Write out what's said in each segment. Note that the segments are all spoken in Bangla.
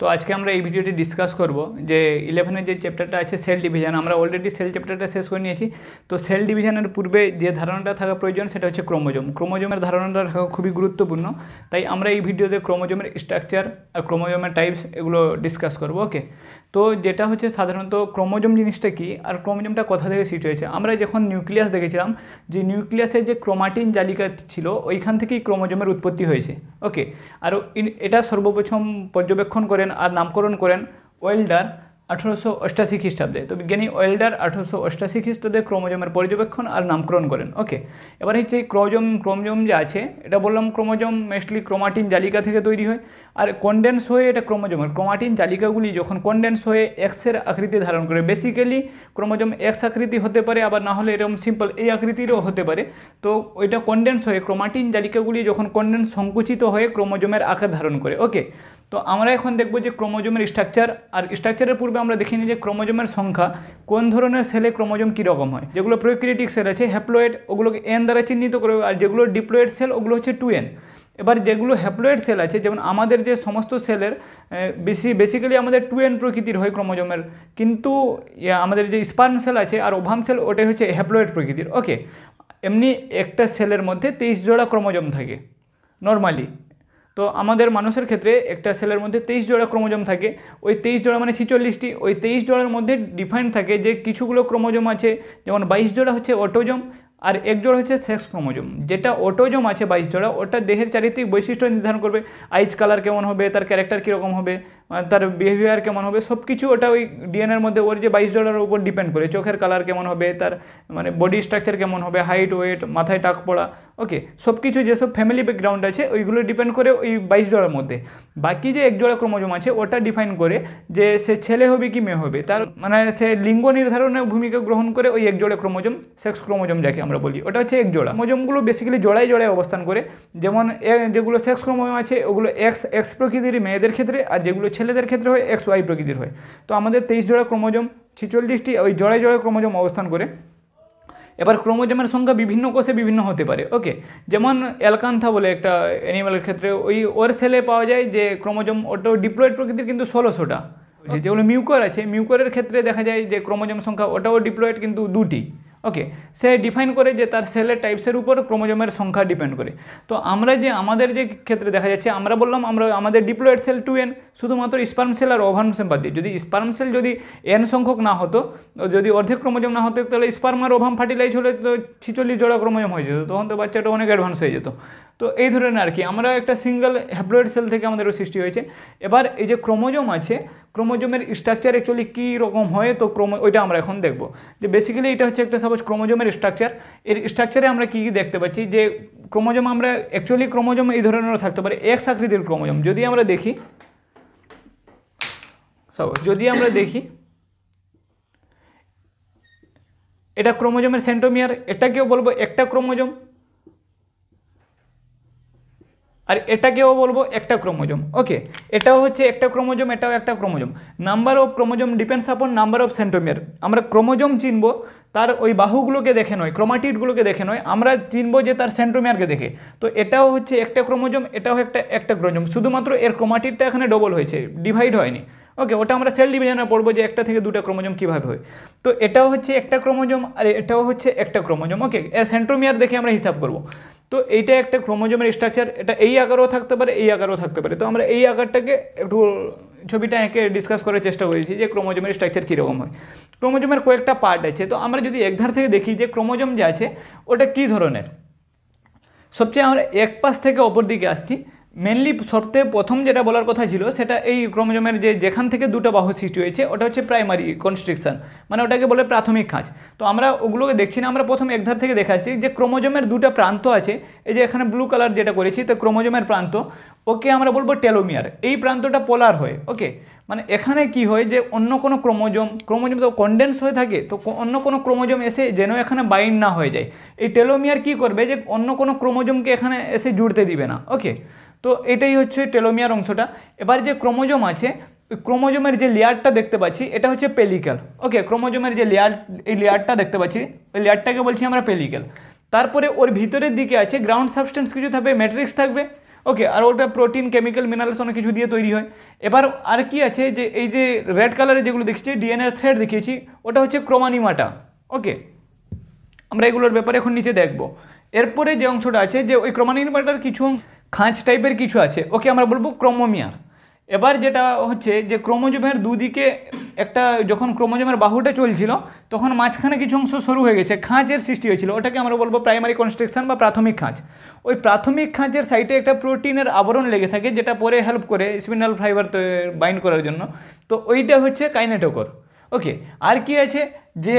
তো আজকে আমরা এই ভিডিওটি ডিসকাস করব যে ইলেভেনের যে চ্যাপ্টারটা আছে সেল ডিভিশন আমরা অলরেডি সেল চ্যাপ্টারটা শেষ করে নিয়েছি তো সেল ডিভিশনের পূর্বে যে ধারণাটা থাকা প্রয়োজন সেটা হচ্ছে ক্রোমোজোম ক্রোমোজোমের ধারণাটা থাকা খুবই গুরুত্বপূর্ণ তাই আমরা এই ভিডিওতে ক্রোমোজমের স্ট্রাকচার আর ক্রোমোজোমের টাইপস এগুলো ডিসকাস করব ওকে তো যেটা হচ্ছে সাধারণত ক্রোমোজোম জিনিসটা কি আর ক্রোমোজোমটা কোথা থেকে সৃষ্টি হয়েছে আমরা যখন নিউক্লিয়াস দেখেছিলাম যে নিউক্লিয়াসের যে ক্রোমাটিন জালিকা ছিল ওইখান থেকেই ক্রোমোজমের উৎপত্তি হয়েছে ওকে আর এটা সর্বপ্রথম পর্যবেক্ষণ করেন আর নামকরণ করেন ওয়েল্ডার আঠারোশো অষ্টাশি খ্রিস্টাব্দে তো বিজ্ঞানী ওয়েল্ডার আঠারোশো অষ্টাশি খ্রিস্টাব্দে ক্রমজমের পর্যবেক্ষণ আর নামকরণ করেন ওকে এবার হচ্ছে ক্রোজম ক্রোমজম যে আছে এটা বললাম ক্রোমোজম মেস্টলি ক্রোমাটিন জালিকা থেকে তৈরি হয় আর কন্ডেন্স হয়ে এটা ক্রোমোজমের ক্রোমাটিন জালিকাগুলি যখন কন্ডেন্স হয়ে এক্সের আকৃতি ধারণ করে বেসিক্যালি ক্রোমোজম এক্স আকৃতি হতে পারে আবার না হলে এরকম সিম্পল এই আকৃতিরও হতে পারে তো ওইটা কন্ডেন্স হয়ে ক্রোমাটিন জালিকাগুলি যখন কন্ডেন্স সংকুচিত হয়ে ক্রোমোজমের আকার ধারণ করে ওকে তো আমরা এখন দেখব যে ক্রোমোজোমের স্ট্রাকচার আর স্ট্রাকচারের পূর্বে আমরা দেখিনি যে ক্রোমোজোমের সংখ্যা কোন ধরনের সেলে ক্রোমোজোম কীরকম হয় যেগুলো প্রোক্রিয়েটিক সেল আছে হ্যাপ্লয়েড ওগুলোকে এন দ্বারা চিহ্নিত করে আর যেগুলো ডিপ্লয়েড সেল ওগুলো হচ্ছে টু এন এবার যেগুলো হ্যাপ্লয়েড সেল আছে যেমন আমাদের যে সমস্ত সেলের বেশি বেসিক্যালি আমাদের টু এন প্রকৃতির হয় ক্রোমোজোমের কিন্তু আমাদের যে স্পার্ম সেল আছে আর ওভাম সেল ওটাই হচ্ছে হ্যাপ্লয়েড প্রকৃতির ওকে এমনি একটা সেলের মধ্যে তেইশ জোড়া ক্রোমোজোম থাকে নর্মালি তো আমাদের মানুষের ক্ষেত্রে একটা সেলের মধ্যে তেইশ জোড়া ক্রোমোজোম থাকে ওই তেইশ জোড়া মানে ছিচল্লিশটি ওই তেইশ জোড়ার মধ্যে ডিফাইন্ড থাকে যে কিছুগুলো ক্রোমোজোম আছে যেমন বাইশ জোড়া হচ্ছে অটোজম আর এক জোড়া হচ্ছে সেক্স ক্রোমোজোম যেটা অটোজোম আছে বাইশ জোড়া ওটা দেহের চারিত্রিক বৈশিষ্ট্য নির্ধারণ করবে আইজ কালার কেমন হবে তার ক্যারেক্টার কীরকম হবে মানে তার বিহেভিয়ার কেমন হবে সব কিছু ওটা ওই ডিএনএর মধ্যে ওর যে বাইশ ডলারের উপর ডিপেন্ড করে চোখের কালার কেমন হবে তার মানে বডি স্ট্রাকচার কেমন হবে হাইট ওয়েট মাথায় টাক পড়া ওকে সব কিছু যেসব ফ্যামিলি ব্যাকগ্রাউন্ড আছে ওইগুলো ডিপেন্ড করে ওই বাইশ জোড়ার মধ্যে বাকি যে এক জোড়া ক্রোমোজোম আছে ওটা ডিফাইন করে যে সে ছেলে হবে কি মেয়ে হবে তার মানে সে লিঙ্গ নির্ধারণের ভূমিকা গ্রহণ করে ওই এক জোড়া ক্রোমোজোম সেক্স ক্রোমোজোম যাকে আমরা বলি ওটা হচ্ছে এক জোড়া ক্রমজমগুলো বেসিক্যালি জোড়ায় জোড়ায় অবস্থান করে যেমন যেগুলো সেক্স ক্রমজম আছে ওগুলো এক্স এক্স প্রকৃতির মেয়েদের ক্ষেত্রে আর যেগুলো ছেলেদের ক্ষেত্রে হয় এক্স ওয়াই প্রকৃতির হয় তো আমাদের তেইশ জোড়া ক্রোমোজম ছেচল্লিশটি ওই জড়ায় জড়ায় ক্রোমোজম অবস্থান করে এবার ক্রোমোজমের সংখ্যা বিভিন্ন কোষে বিভিন্ন হতে পারে ওকে যেমন অ্যালকান্থা বলে একটা অ্যানিমালের ক্ষেত্রে ওই ওর সেলে পাওয়া যায় যে ক্রোমোজম ওটা ডিপ্লয়েড প্রকৃতির কিন্তু ষোলোশোটা যেগুলো মিউকর আছে মিউকরের ক্ষেত্রে দেখা যায় যে ক্রোমোজম সংখ্যা ওটাও ডিপ্লয়েড কিন্তু দুটি ওকে সে ডিফাইন করে যে তার সেলের টাইপসের উপর ক্রোমোজোমের সংখ্যা ডিপেন্ড করে তো আমরা যে আমাদের যে ক্ষেত্রে দেখা যাচ্ছে আমরা বললাম আমরা আমাদের ডিপ্লয়েড সেল টু এন শুধুমাত্র স্পার্ম সেল আর ওভার্ম সেল বাদ দিয়ে যদি স্পার্ম সেল যদি এন সংখ্যক না হতো যদি অর্ধেক ক্রোমোজম না হতো তাহলে স্পার্ম আর ওভাম ফার্টিলাইজ হলে তো ছিচল্লিশ জোড়া ক্রোমোজোম হয়ে যেত তখন তো বাচ্চাটা অনেক অ্যাডভান্স হয়ে যেত তো এই ধরনের আর কি আমরা একটা সিঙ্গেল হ্যাপ্লয়েড সেল থেকে আমাদের সৃষ্টি হয়েছে এবার এই যে ক্রোমোজোম আছে ক্রোমোজোমের স্ট্রাকচার অ্যাকচুয়ালি কী রকম হয় তো ক্রোমো ওইটা আমরা এখন দেখব যে বেসিক্যালি এটা হচ্ছে একটা সাপোজ ক্রোমোজোমের স্ট্রাকচার এর স্ট্রাকচারে আমরা কী কী দেখতে পাচ্ছি যে ক্রোমোজোম আমরা অ্যাকচুয়ালি ক্রোমোজোম এই ধরনেরও থাকতে পারে এক্স আকৃতির ক্রোমোজোম যদি আমরা দেখি সাপোজ যদি আমরা দেখি এটা ক্রোমোজোমের সেন্টোমিয়ার এটাকেও বলবো একটা ক্রোমোজোম আর এটাকেও বলবো একটা ক্রোমোজোম ওকে এটাও হচ্ছে একটা ক্রোমোজোম এটাও একটা chromosome number of chromosome depends upon number of centromere আমরা ক্রোমোজম চিনব তার ওই বাহুগুলোকে দেখে নয় ক্রোমাটিডগুলোকে দেখে নয় আমরা চিনব যে তার সেন্ট্রোমিয়ারকে দেখে তো এটাও হচ্ছে একটা ক্রোমোজোম এটাও একটা একটা ক্রোমোজম শুধুমাত্র এর ক্রোমাটিডটা এখানে ডবল হয়েছে ডিভাইড হয়নি ওকে ওটা আমরা সেল ডিভিশনে পড়বো যে একটা থেকে দুটা ক্রোমোজোম কীভাবে হয় তো এটাও হচ্ছে একটা ক্রোমোজম আর এটাও হচ্ছে একটা ক্রোমোজোম ওকে এর সেন্ট্রোমিয়ার দেখে আমরা হিসাব করব তো এইটা একটা ক্রোমোজোমের স্ট্রাকচার এটা এই আকারও থাকতে পারে এই আকারও থাকতে পারে তো আমরা এই আকারটাকে একটু ছবিটা এঁকে ডিসকাস করার চেষ্টা করেছি যে ক্রোমোজোমের স্ট্রাকচার কীরকম হয় ক্রোমোজোমের কয়েকটা পার্ট আছে তো আমরা যদি একধার থেকে দেখি যে ক্রোমোজোম যে আছে ওটা কী ধরনের সবচেয়ে আমরা এক পাশ থেকে অপর দিকে আসছি মেনলি সবথেকে প্রথম যেটা বলার কথা ছিল সেটা এই ক্রোমোজোমের যে যেখান থেকে দুটো বাহু সৃষ্টি হয়েছে ওটা হচ্ছে প্রাইমারি কনস্ট্রিকশন মানে ওটাকে বলে প্রাথমিক খাঁজ তো আমরা ওগুলোকে দেখছি না আমরা প্রথম একধার থেকে দেখাচ্ছি আসছি যে ক্রোমোজমের দুটো প্রান্ত আছে এই যে এখানে ব্লু কালার যেটা করেছি তো ক্রোমোজমের প্রান্ত ওকে আমরা বলবো টেলোমিয়ার এই প্রান্তটা পোলার হয় ওকে মানে এখানে কি হয় যে অন্য কোনো ক্রোমোজোম ক্রোমোজম তো কন্ডেন্স হয়ে থাকে তো অন্য কোনো ক্রোমোজম এসে যেন এখানে বাইন্ড না হয়ে যায় এই টেলোমিয়ার কি করবে যে অন্য কোনো ক্রোমোজোমকে এখানে এসে জুড়তে দিবে না ওকে তো এটাই হচ্ছে টেলোমিয়ার অংশটা এবার যে ক্রোমোজোম আছে ক্রোমোজোমের যে লেয়ারটা দেখতে পাচ্ছি এটা হচ্ছে পেলিক্যাল ওকে ক্রোমোজোমের যে লেয়ার এই লেয়ারটা দেখতে পাচ্ছি ওই লেয়ারটাকে বলছি আমরা পেলিক্যাল তারপরে ওর ভিতরের দিকে আছে গ্রাউন্ড সাবস্টেন্স কিছু থাকবে ম্যাট্রিক্স থাকবে ওকে আর ওটা প্রোটিন কেমিক্যাল মিনারেলস অনেক কিছু দিয়ে তৈরি হয় এবার আর কি আছে যে এই যে রেড কালারের যেগুলো দেখেছি ডিএনএর থ্রেড দেখিয়েছি ওটা হচ্ছে ক্রোমানিমাটা ওকে আমরা এগুলোর ব্যাপারে এখন নিচে দেখব এরপরে যে অংশটা আছে যে ওই ক্রোমানিমাটার কিছু খাঁচ টাইপের কিছু আছে ওকে আমরা বলবো ক্রমোমিয়ার এবার যেটা হচ্ছে যে ক্রোমোজোমের দুদিকে একটা যখন ক্রোমোজোমের বাহুটা চলছিল তখন মাঝখানে কিছু অংশ সরু হয়ে গেছে খাঁচের সৃষ্টি হয়েছিল ওটাকে আমরা বলবো প্রাইমারি কনস্ট্রাকশন বা প্রাথমিক খাঁচ ওই প্রাথমিক খাঁচের সাইডে একটা প্রোটিনের আবরণ লেগে থাকে যেটা পরে হেল্প করে স্পিনাল ফাইবার বাইন্ড করার জন্য তো ওইটা হচ্ছে কাইনেটোকর ওকে আর কি আছে যে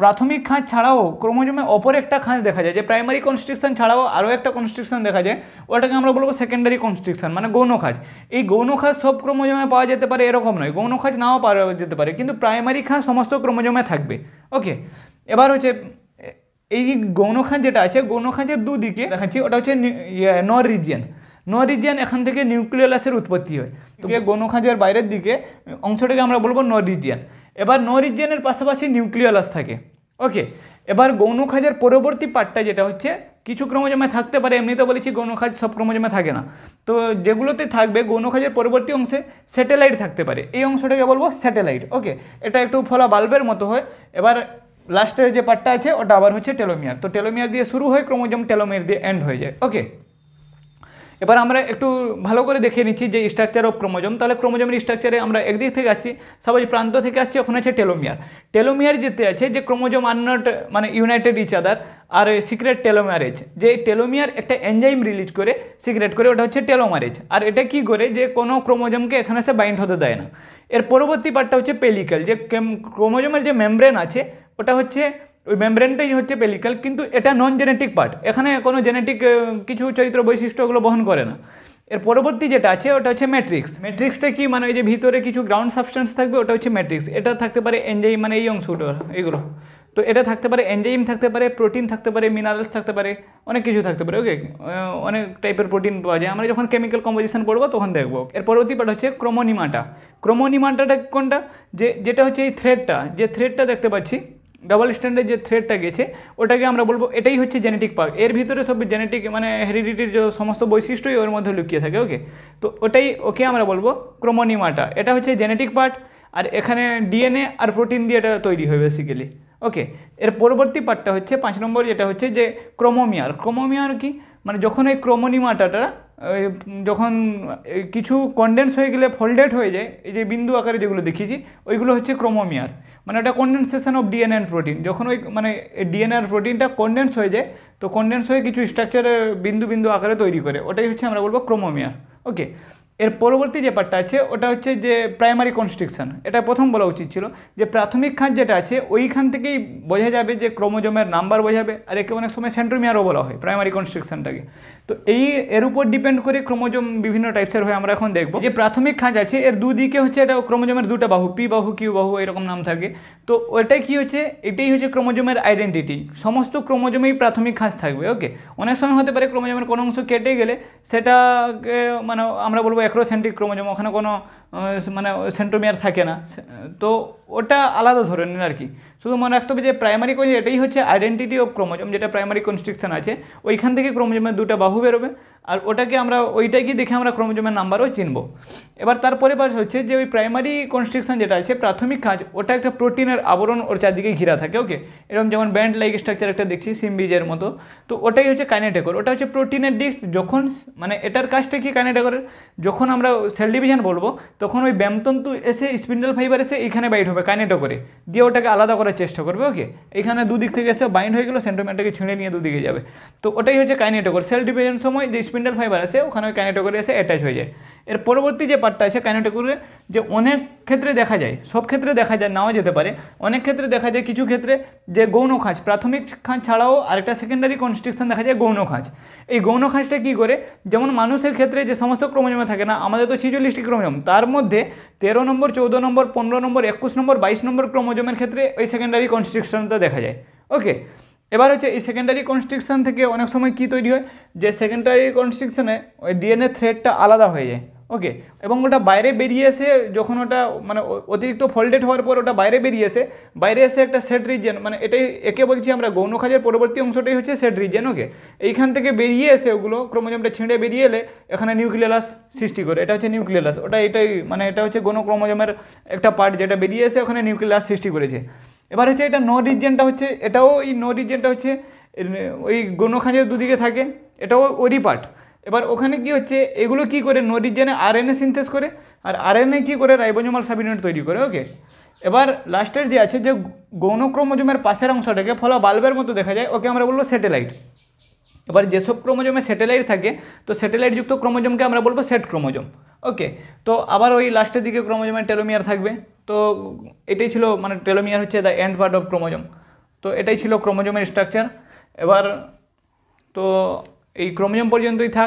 প্রাথমিক খাঁজ ছাড়াও ক্রোমোজোমে অপর একটা খাঁজ দেখা যায় যে প্রাইমারি কনস্ট্রিকশন ছাড়াও আরও একটা কনস্ট্রিকশন দেখা যায় ওটাকে আমরা বলবো সেকেন্ডারি কনস্ট্রিকশন মানে গৌণ খাঁজ এই গৌণ খাঁজ সব ক্রোমোজোমে পাওয়া যেতে পারে এরকম নয় গৌণ খাঁজ নাও পাওয়া যেতে পারে কিন্তু প্রাইমারি খাঁজ সমস্ত ক্রোমোজোমে থাকবে ওকে এবার হচ্ছে এই গৌণ খাঁজ যেটা আছে গৌণ খাঁজের দুদিকে দেখাচ্ছি ওটা হচ্ছে ইয়ে, নর রিজিয়ান নর রিজিয়ান এখান থেকে নিউক্লিয়ালাসের উৎপত্তি হয় তো গৌণ খাঁজের বাইরের দিকে অংশটাকে আমরা বলবো নর রিজিয়ান এবার নরিজিয়ানের পাশাপাশি নিউক্লিয়ালাস থাকে ওকে এবার গৌণখাজের পরবর্তী পার্টটা যেটা হচ্ছে কিছু ক্রমজমে থাকতে পারে এমনিতে বলেছি গৌণখাজ সব ক্রমজমে থাকে না তো যেগুলোতে থাকবে গৌণখাজের পরবর্তী অংশে স্যাটেলাইট থাকতে পারে এই অংশটাকে বলবো স্যাটেলাইট ওকে এটা একটু ফলা বাল্বের মতো হয় এবার লাস্টের যে পার্টটা আছে ওটা আবার হচ্ছে টেলোমিয়ার তো টেলোমিয়ার দিয়ে শুরু হয় ক্রমজম টেলোমিয়ার দিয়ে এন্ড হয়ে যায় ওকে এবার আমরা একটু ভালো করে দেখে নিচ্ছি যে স্ট্রাকচার অফ ক্রোমোজম তাহলে ক্রোমোজমের স্ট্রাকচারে আমরা একদিক থেকে আসছি সবাই প্রান্ত থেকে আসছি ওখানে আছে টেলোমিয়ার টেলোমিয়ার যেতে আছে যে ক্রোমোজম মানে আর নট মানে ইউনাইটেড ইচ আদার আর সিক্রেট টেলোম্যারেজ যে টেলোমিয়ার একটা এনজাইম রিলিজ করে সিক্রেট করে ওটা হচ্ছে টেলোমারেজ আর এটা কি করে যে কোনো ক্রোমোজমকে এখানে সে বাইন্ড হতে দেয় না এর পরবর্তী পার্টটা হচ্ছে পেলিক্যাল যে ক্রোমোজমের যে মেমব্রেন আছে ওটা হচ্ছে ওই মেমব্রেনটাই হচ্ছে পেলিকাল কিন্তু এটা নন জেনেটিক পার্ট এখানে কোনো জেনেটিক কিছু চরিত্র বৈশিষ্ট্যগুলো বহন করে না এর পরবর্তী যেটা আছে ওটা হচ্ছে ম্যাট্রিক্স ম্যাট্রিক্সটা কি মানে ওই যে ভিতরে কিছু গ্রাউন্ড সাবস্টেন্স থাকবে ওটা হচ্ছে ম্যাট্রিক্স এটা থাকতে পারে এনজাই মানে এই অংশগুলো এগুলো তো এটা থাকতে পারে এনজাইম থাকতে পারে প্রোটিন থাকতে পারে মিনারেলস থাকতে পারে অনেক কিছু থাকতে পারে ওকে অনেক টাইপের প্রোটিন পাওয়া যায় আমরা যখন কেমিক্যাল কম্পোজিশন পড়বো তখন দেখবো এর পরবর্তী পার্ট হচ্ছে ক্রোমোনিমাটা ক্রোমোনিমাটাটা কোনটা যে যেটা হচ্ছে এই থ্রেডটা যে থ্রেডটা দেখতে পাচ্ছি ডাবল স্ট্যান্ডের যে থ্রেডটা গেছে ওটাকে আমরা বলবো এটাই হচ্ছে জেনেটিক পার্ট এর ভিতরে সব জেনেটিক মানে হেরিডিটির যে সমস্ত বৈশিষ্ট্যই ওর মধ্যে লুকিয়ে থাকে ওকে তো ওটাই ওকে আমরা বলবো ক্রোমোনিমাটা এটা হচ্ছে জেনেটিক পার্ট আর এখানে ডিএনএ আর প্রোটিন দিয়ে এটা তৈরি হয় বেসিক্যালি ওকে এর পরবর্তী পার্টটা হচ্ছে পাঁচ নম্বর যেটা হচ্ছে যে ক্রোমোমিয়ার ক্রোমোমিয়ার কি মানে যখন এই ক্রোমোনিমাটাটা যখন কিছু কনডেন্স হয়ে গেলে ফোল্ডেড হয়ে যায় এই যে বিন্দু আকারে যেগুলো দেখিয়েছি ওইগুলো হচ্ছে ক্রোমোমিয়ার মানে ওটা condensation of DNA and protein যখন ওই মানে ডিএনএ আর প্রোটিনটা কনডেন্স হয়ে যায় তো কনডেন্স হয়ে কিছু স্ট্রাকচারের বিন্দু বিন্দু আকারে তৈরি করে ওটাই হচ্ছে আমরা বলবো ক্রোমোমিয়ার ওকে এর পরবর্তী যে পার্টটা আছে ওটা হচ্ছে যে প্রাইমারি কনস্ট্রিকশন এটা প্রথম বলা উচিত ছিল যে প্রাথমিক খাঁজ যেটা আছে ওইখান থেকেই বোঝা যাবে যে ক্রোমোজমের নাম্বার বোঝাবে আর একে অনেক সময় সেন্ট্রোমিয়ারও বলা হয় প্রাইমারি কনস্ট্রিকশনটাকে তো এই এর উপর ডিপেন্ড করে ক্রোমোজোম বিভিন্ন টাইপসের হয়ে আমরা এখন দেখব যে প্রাথমিক খাঁজ আছে এর দুদিকে হচ্ছে এটা ক্রোমোজোমের দুটা বাহু পি বাহু কিউ বাহু এরকম নাম থাকে তো ওটাই কি হচ্ছে এটাই হচ্ছে ক্রোমোজোমের আইডেন্টিটি সমস্ত ক্রোমোজোমেই প্রাথমিক খাঁজ থাকবে ওকে অনেক সময় হতে পারে ক্রোমোজোমের কোনো অংশ কেটে গেলে সেটাকে মানে আমরা বলবো অ্যাক্রোসেন্ট্রিক ক্রোমোজোম ওখানে কোনো মানে সেন্ট্রোমিয়ার থাকে না তো ওটা আলাদা ধরনের আর কি শুধু মনে রাখতে হবে যে প্রাইমারি কোষ এটাই হচ্ছে আইডেন্টিটি অফ ক্রোমোজম যেটা প্রাইমারি কনস্ট্রিকশন আছে ওইখান থেকে ক্রোমোজমের দুটো বাহু বেরোবে আর ওটাকে আমরা ওইটাকে দেখে আমরা ক্রোমোজোমের নাম্বারও চিনব এবার তারপরে পাশ হচ্ছে যে ওই প্রাইমারি কনস্ট্রিকশন যেটা আছে প্রাথমিক কাজ ওটা একটা প্রোটিনের আবরণ ওর চারদিকে ঘিরা থাকে ওকে এরকম যেমন ব্যান্ড লাইক স্ট্রাকচার একটা দেখছি সিমবিজের মতো তো ওটাই হচ্ছে কাইনেটেকর ওটা হচ্ছে প্রোটিনের ডিস্ক যখন মানে এটার কাজটা কি কাইনেটেকরের যখন আমরা সেল ডিভিশন বলবো তখন ওই ব্যামতন্তু এসে স্পিন্ডাল ফাইবার এসে এখানে বাইট হবে কাইনেটেকরে দিয়ে ওটাকে আলাদা করার চেষ্টা করবে ওকে এখানে দুদিক থেকে এসে বাইন্ড হয়ে গেলো সেন্টোমেন্টটাকে ছিঁড়ে নিয়ে দুদিকে যাবে তো ওটাই হচ্ছে কাইনেটেকর সেল ডিভিশন সময় যে স্পিন্ডেল ফাইবার আছে ওখানে ওই কাইনেটোকোরি এসে অ্যাটাচ হয়ে যায় এর পরবর্তী যে পার্টটা আছে কাইনেটোকোরি যে অনেক ক্ষেত্রে দেখা যায় সব ক্ষেত্রে দেখা যায় নাও যেতে পারে অনেক ক্ষেত্রে দেখা যায় কিছু ক্ষেত্রে যে গৌণ খাঁজ প্রাথমিক খাঁজ ছাড়াও আরেকটা সেকেন্ডারি কনস্ট্রিকশন দেখা যায় গৌণ খাঁজ এই গৌণ খাঁজটা কী করে যেমন মানুষের ক্ষেত্রে যে সমস্ত ক্রমজমে থাকে না আমাদের তো ছিচল্লিশটি ক্রমজম তার মধ্যে তেরো নম্বর চৌদ্দ নম্বর পনেরো নম্বর একুশ নম্বর বাইশ নম্বর ক্রমজমের ক্ষেত্রে ওই সেকেন্ডারি কনস্ট্রিকশনটা দেখা যায় ওকে এবার হচ্ছে এই সেকেন্ডারি কনস্ট্রিকশান থেকে অনেক সময় কি তৈরি হয় যে সেকেন্ডারি কনস্ট্রিকশানে ওই ডিএনএ থ্রেডটা আলাদা হয়ে যায় ওকে এবং ওটা বাইরে বেরিয়েছে যখন ওটা মানে অতিরিক্ত ফল্টেড হওয়ার পর ওটা বাইরে বেরিয়েছে বাইরে এসে একটা সেট রিজেন মানে এটাই একে বলছি আমরা গৌণ খাজের পরবর্তী অংশটাই হচ্ছে সেট রিজেন ওকে এইখান থেকে বেরিয়ে এসে ওগুলো ক্রমজমটা ছিঁড়ে বেরিয়ে এলে এখানে নিউক্লিয়ালাস সৃষ্টি করে এটা হচ্ছে নিউক্লিয়াস ওটা এটাই মানে এটা হচ্ছে গৌণ ক্রোমোজোমের একটা পার্ট যেটা বেরিয়ে এসে ওখানে নিউক্লিয়াস সৃষ্টি করেছে এবার হচ্ছে এটা ন রিজেনটা হচ্ছে এটাও এই ন রিজেনটা হচ্ছে ওই গৌণ খাঁজের দুদিকে থাকে এটাও ওরই পার্ট এবার ওখানে কি হচ্ছে এগুলো কি করে নদীর আর আরএনএ সিনথেস করে আর আরএনএ কি করে রাইবোজোমাল সাবিউনিট তৈরি করে ওকে এবার লাস্টের যে আছে যে গৌণক্রমজমের পাশের অংশটাকে ফলা বাল্বের মতো দেখা যায় ওকে আমরা বলবো স্যাটেলাইট এবার যেসব ক্রোমোজোমে স্যাটেলাইট থাকে তো স্যাটেলাইটযুক্ত ক্রোমোজোমকে আমরা বলবো সেট ক্রোমোজোম ওকে তো আবার ওই লাস্টের দিকে ক্রোমোজোমের টেলোমিয়ার থাকবে তো এটাই ছিল মানে টেলোমিয়ার হচ্ছে the end part of chromosome তো এটাই ছিল ক্রোমোজোমের স্ট্রাকচার এবার তো এই ক্রোমোজোম পর্যন্তই থাক